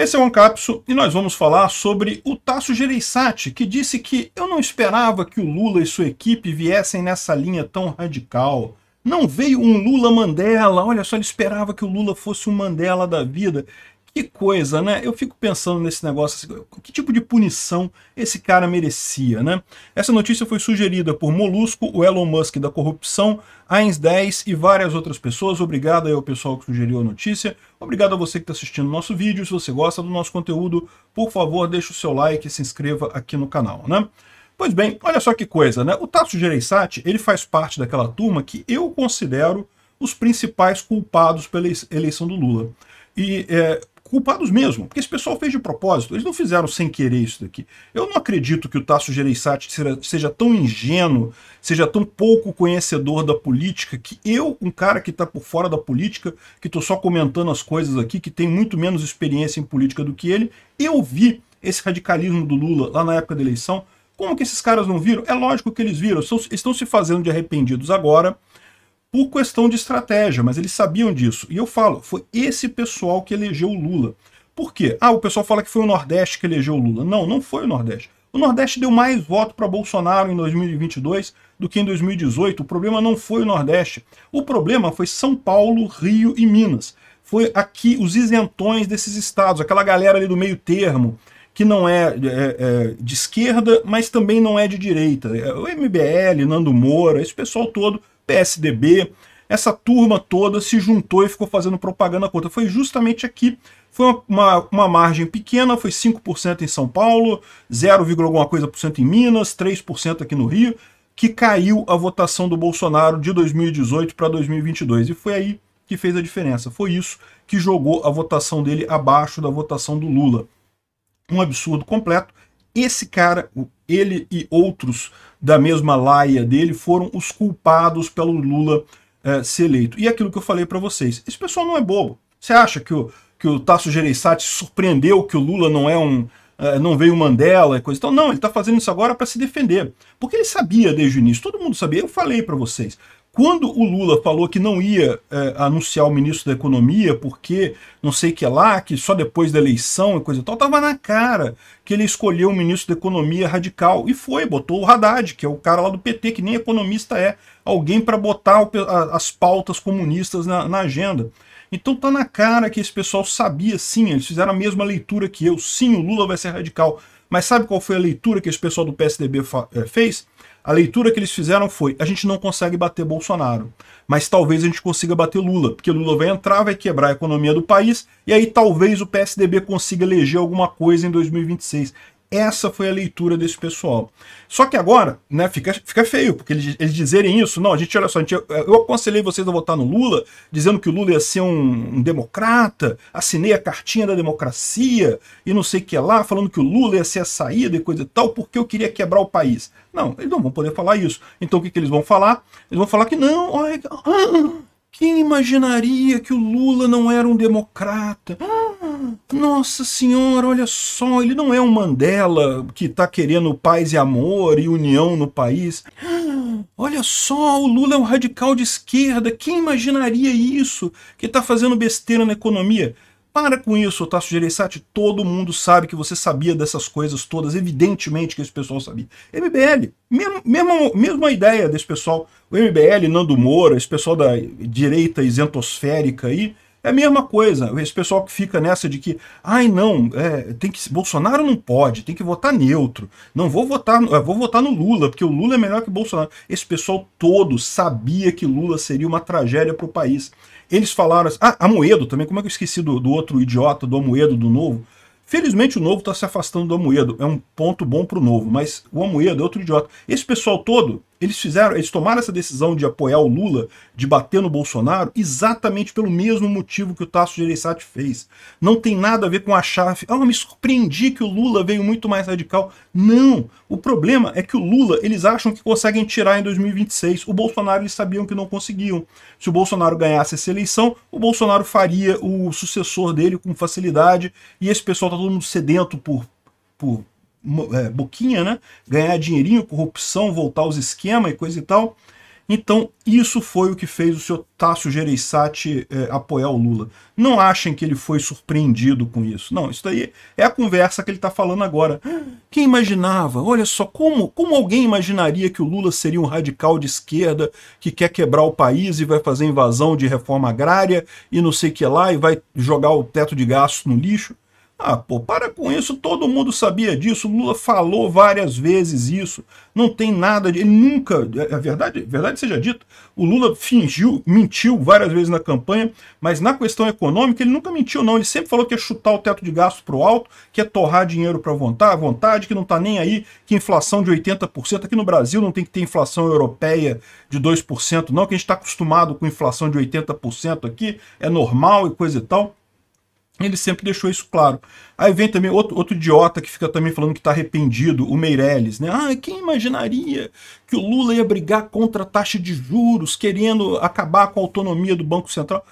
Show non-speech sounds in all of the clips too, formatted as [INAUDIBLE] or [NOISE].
Esse é o Ancapso e nós vamos falar sobre o Tasso Gereissati, que disse que eu não esperava que o Lula e sua equipe viessem nessa linha tão radical. Não veio um Lula Mandela, olha só, ele esperava que o Lula fosse um Mandela da vida. Que coisa, né? Eu fico pensando nesse negócio, assim, que tipo de punição esse cara merecia, né? Essa notícia foi sugerida por Molusco, o Elon Musk da corrupção, Heinz 10 e várias outras pessoas. Obrigado aí ao pessoal que sugeriu a notícia. Obrigado a você que está assistindo o nosso vídeo. Se você gosta do nosso conteúdo, por favor, deixe o seu like e se inscreva aqui no canal, né? Pois bem, olha só que coisa, né? O Tasso Gereissati, ele faz parte daquela turma que eu considero os principais culpados pela eleição do Lula. E é, culpados mesmo, porque esse pessoal fez de propósito, eles não fizeram sem querer isso daqui. Eu não acredito que o Tasso Gereissati seja tão ingênuo, seja tão pouco conhecedor da política, que eu, um cara que está por fora da política, que estou só comentando as coisas aqui, que tem muito menos experiência em política do que ele, eu vi esse radicalismo do Lula lá na época da eleição, como que esses caras não viram? É lógico que eles viram, estão se fazendo de arrependidos agora, por questão de estratégia, mas eles sabiam disso. E eu falo, foi esse pessoal que elegeu o Lula. Por quê? Ah, o pessoal fala que foi o Nordeste que elegeu o Lula. Não, não foi o Nordeste. O Nordeste deu mais voto para Bolsonaro em 2022 do que em 2018. O problema não foi o Nordeste. O problema foi São Paulo, Rio e Minas. Foi aqui os isentões desses estados, aquela galera ali do meio termo, que não é, é, é de esquerda, mas também não é de direita. É, o MBL, Nando Moura, esse pessoal todo PSDB, essa turma toda se juntou e ficou fazendo propaganda contra. Foi justamente aqui, foi uma, uma margem pequena, foi 5% em São Paulo, 0, alguma coisa por cento em Minas, 3% aqui no Rio, que caiu a votação do Bolsonaro de 2018 para 2022. E foi aí que fez a diferença. Foi isso que jogou a votação dele abaixo da votação do Lula. Um absurdo completo. Esse cara, ele e outros da mesma laia dele foram os culpados pelo Lula é, ser eleito. E aquilo que eu falei para vocês, esse pessoal não é bobo. Você acha que o, que o Tasso Gereissati surpreendeu que o Lula não é um é, não veio Mandela e coisa então não ele está fazendo isso agora para se defender porque ele sabia desde o início todo mundo sabia eu falei para vocês quando o Lula falou que não ia é, anunciar o ministro da Economia, porque não sei que lá, que só depois da eleição e coisa e tal, estava na cara que ele escolheu o ministro da Economia radical. E foi, botou o Haddad, que é o cara lá do PT, que nem economista é, alguém para botar o, a, as pautas comunistas na, na agenda. Então tá na cara que esse pessoal sabia sim, eles fizeram a mesma leitura que eu. Sim, o Lula vai ser radical. Mas sabe qual foi a leitura que esse pessoal do PSDB eh, fez? A leitura que eles fizeram foi: a gente não consegue bater Bolsonaro, mas talvez a gente consiga bater Lula, porque Lula vai entrar, vai quebrar a economia do país, e aí talvez o PSDB consiga eleger alguma coisa em 2026. Essa foi a leitura desse pessoal. Só que agora, né, fica, fica feio, porque eles, eles dizerem isso, não, a gente, olha só, gente, eu aconselhei vocês a votar no Lula, dizendo que o Lula ia ser um, um democrata, assinei a cartinha da democracia, e não sei o que lá, falando que o Lula ia ser a saída e coisa e tal, porque eu queria quebrar o país. Não, eles não vão poder falar isso. Então o que, que eles vão falar? Eles vão falar que não, olha, [GASPS] quem imaginaria que o Lula não era um democrata? Ah, nossa senhora, olha só, ele não é um Mandela que está querendo paz e amor e união no país. Olha só, o Lula é um radical de esquerda. Quem imaginaria isso? Que está fazendo besteira na economia. Para com isso, Tasso Gereissati. Todo mundo sabe que você sabia dessas coisas todas. Evidentemente que esse pessoal sabia. MBL, mesmo, mesmo, mesma ideia desse pessoal. O MBL, Nando Moura, esse pessoal da direita isentosférica aí. É a mesma coisa, esse pessoal que fica nessa de que, ai não, é, tem que Bolsonaro não pode, tem que votar neutro. Não vou votar, é, vou votar no Lula, porque o Lula é melhor que Bolsonaro. Esse pessoal todo sabia que Lula seria uma tragédia para o país. Eles falaram, assim, ah, Amoedo também, como é que eu esqueci do, do outro idiota, do Amoedo, do Novo? Felizmente o Novo está se afastando do Amoedo, é um ponto bom para o Novo, mas o Amoedo é outro idiota. Esse pessoal todo eles fizeram, eles tomaram essa decisão de apoiar o Lula, de bater no Bolsonaro, exatamente pelo mesmo motivo que o Tasso Gereissati fez. Não tem nada a ver com a chave. Ah, me surpreendi que o Lula veio muito mais radical. Não! O problema é que o Lula, eles acham que conseguem tirar em 2026. O Bolsonaro, eles sabiam que não conseguiam. Se o Bolsonaro ganhasse essa eleição, o Bolsonaro faria o sucessor dele com facilidade. E esse pessoal tá todo mundo sedento por, por é, boquinha, né? Ganhar dinheirinho, corrupção, voltar aos esquemas e coisa e tal. Então, isso foi o que fez o senhor Tasso Gereissati é, apoiar o Lula. Não achem que ele foi surpreendido com isso. Não, isso daí é a conversa que ele está falando agora. Quem imaginava? Olha só, como, como alguém imaginaria que o Lula seria um radical de esquerda que quer quebrar o país e vai fazer invasão de reforma agrária e não sei o que lá e vai jogar o teto de gastos no lixo? Ah, pô, para com isso, todo mundo sabia disso, Lula falou várias vezes isso. Não tem nada de. Ele nunca. A é, é verdade, a é verdade seja dita, o Lula fingiu, mentiu várias vezes na campanha, mas na questão econômica ele nunca mentiu, não. Ele sempre falou que é chutar o teto de gastos pro alto, que é torrar dinheiro para vontade, vontade, que não tá nem aí, que inflação de 80%. Aqui no Brasil não tem que ter inflação europeia de 2%, não, que a gente está acostumado com inflação de 80% aqui, é normal e coisa e tal. Ele sempre deixou isso claro. Aí vem também outro, outro idiota que fica também falando que está arrependido, o Meirelles, né? Ah, quem imaginaria que o Lula ia brigar contra a taxa de juros, querendo acabar com a autonomia do Banco Central?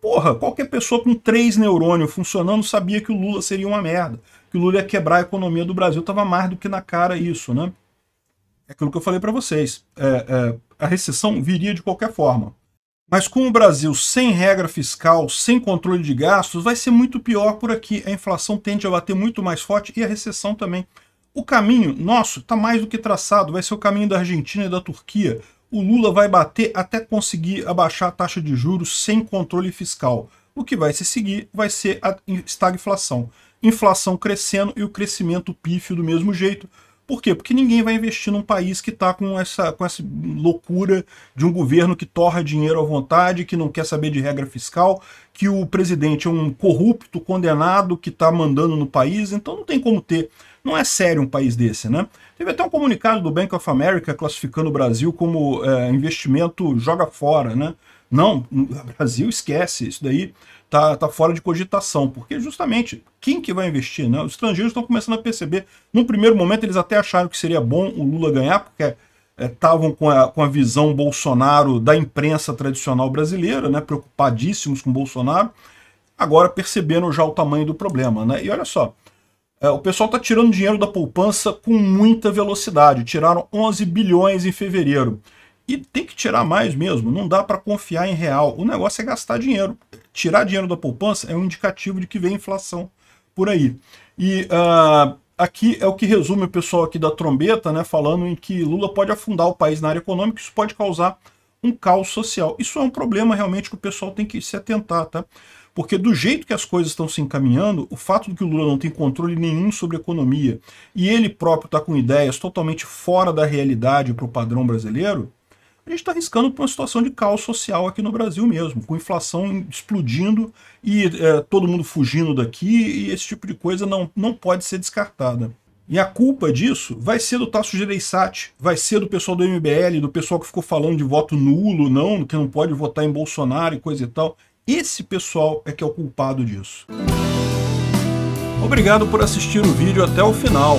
Porra, qualquer pessoa com três neurônios funcionando sabia que o Lula seria uma merda, que o Lula ia quebrar a economia do Brasil, estava mais do que na cara isso, né? É aquilo que eu falei para vocês. É, é, a recessão viria de qualquer forma. Mas com o Brasil sem regra fiscal, sem controle de gastos, vai ser muito pior por aqui. A inflação tende a bater muito mais forte e a recessão também. O caminho nosso está mais do que traçado, vai ser o caminho da Argentina e da Turquia. O Lula vai bater até conseguir abaixar a taxa de juros sem controle fiscal. O que vai se seguir vai ser a estagflação. Inflação crescendo e o crescimento pífio do mesmo jeito, por quê? Porque ninguém vai investir num país que está com essa, com essa loucura de um governo que torra dinheiro à vontade, que não quer saber de regra fiscal, que o presidente é um corrupto condenado que está mandando no país, então não tem como ter. Não é sério um país desse, né? Teve até um comunicado do Bank of America classificando o Brasil como é, investimento joga fora, né? Não, no Brasil esquece, isso daí tá, tá fora de cogitação, porque justamente quem que vai investir? Né? Os estrangeiros estão começando a perceber. No primeiro momento eles até acharam que seria bom o Lula ganhar, porque estavam é, com, a, com a visão Bolsonaro da imprensa tradicional brasileira, né? preocupadíssimos com Bolsonaro, agora perceberam já o tamanho do problema. Né? E olha só, é, o pessoal está tirando dinheiro da poupança com muita velocidade, tiraram 11 bilhões em fevereiro. E tem que tirar mais mesmo, não dá para confiar em real. O negócio é gastar dinheiro. Tirar dinheiro da poupança é um indicativo de que vem inflação por aí. E uh, aqui é o que resume o pessoal aqui da trombeta, né, falando em que Lula pode afundar o país na área econômica, isso pode causar um caos social. Isso é um problema realmente que o pessoal tem que se atentar, tá? Porque do jeito que as coisas estão se encaminhando, o fato de que o Lula não tem controle nenhum sobre a economia e ele próprio está com ideias totalmente fora da realidade para o padrão brasileiro, a gente está arriscando para uma situação de caos social aqui no Brasil mesmo, com inflação explodindo e é, todo mundo fugindo daqui, e esse tipo de coisa não, não pode ser descartada. E a culpa disso vai ser do Tasso Gereissati, vai ser do pessoal do MBL, do pessoal que ficou falando de voto nulo, não, que não pode votar em Bolsonaro e coisa e tal. Esse pessoal é que é o culpado disso. Obrigado por assistir o vídeo até o final.